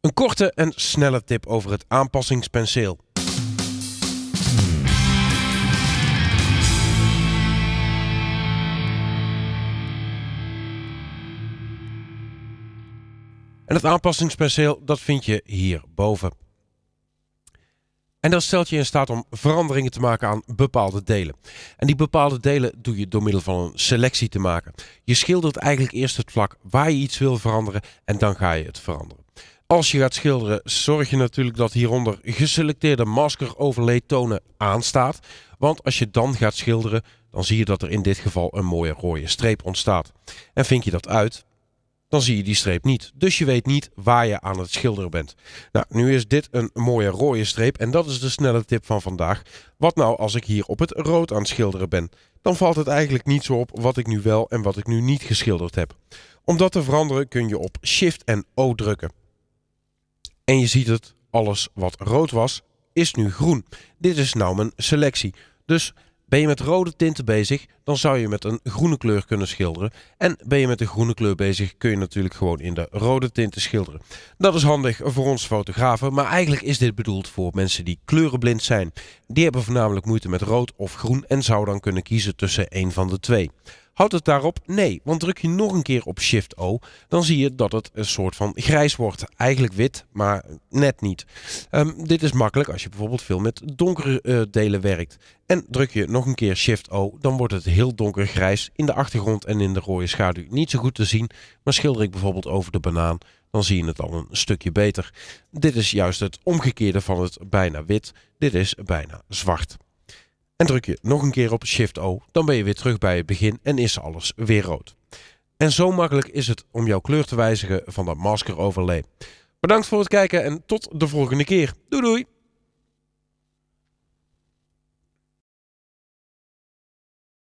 Een korte en snelle tip over het aanpassingspenseel. En het aanpassingspenseel dat vind je hierboven. En dat stelt je in staat om veranderingen te maken aan bepaalde delen. En die bepaalde delen doe je door middel van een selectie te maken. Je schildert eigenlijk eerst het vlak waar je iets wil veranderen en dan ga je het veranderen. Als je gaat schilderen, zorg je natuurlijk dat hieronder geselecteerde masker tonen aanstaat. Want als je dan gaat schilderen, dan zie je dat er in dit geval een mooie rode streep ontstaat. En vind je dat uit, dan zie je die streep niet. Dus je weet niet waar je aan het schilderen bent. Nou, nu is dit een mooie rode streep en dat is de snelle tip van vandaag. Wat nou als ik hier op het rood aan het schilderen ben? Dan valt het eigenlijk niet zo op wat ik nu wel en wat ik nu niet geschilderd heb. Om dat te veranderen kun je op Shift en O drukken. En je ziet het, alles wat rood was, is nu groen. Dit is nou mijn selectie. Dus ben je met rode tinten bezig, dan zou je met een groene kleur kunnen schilderen. En ben je met een groene kleur bezig, kun je natuurlijk gewoon in de rode tinten schilderen. Dat is handig voor ons fotografen, maar eigenlijk is dit bedoeld voor mensen die kleurenblind zijn. Die hebben voornamelijk moeite met rood of groen en zou dan kunnen kiezen tussen een van de twee. Houdt het daarop? Nee, want druk je nog een keer op Shift-O, dan zie je dat het een soort van grijs wordt. Eigenlijk wit, maar net niet. Ehm, dit is makkelijk als je bijvoorbeeld veel met donkere eh, delen werkt. En druk je nog een keer Shift-O, dan wordt het heel donkergrijs in de achtergrond en in de rode schaduw niet zo goed te zien. Maar schilder ik bijvoorbeeld over de banaan, dan zie je het al een stukje beter. Dit is juist het omgekeerde van het bijna wit. Dit is bijna zwart. En druk je nog een keer op Shift-O, dan ben je weer terug bij het begin en is alles weer rood. En zo makkelijk is het om jouw kleur te wijzigen van dat masker overlay. Bedankt voor het kijken en tot de volgende keer. Doei doei!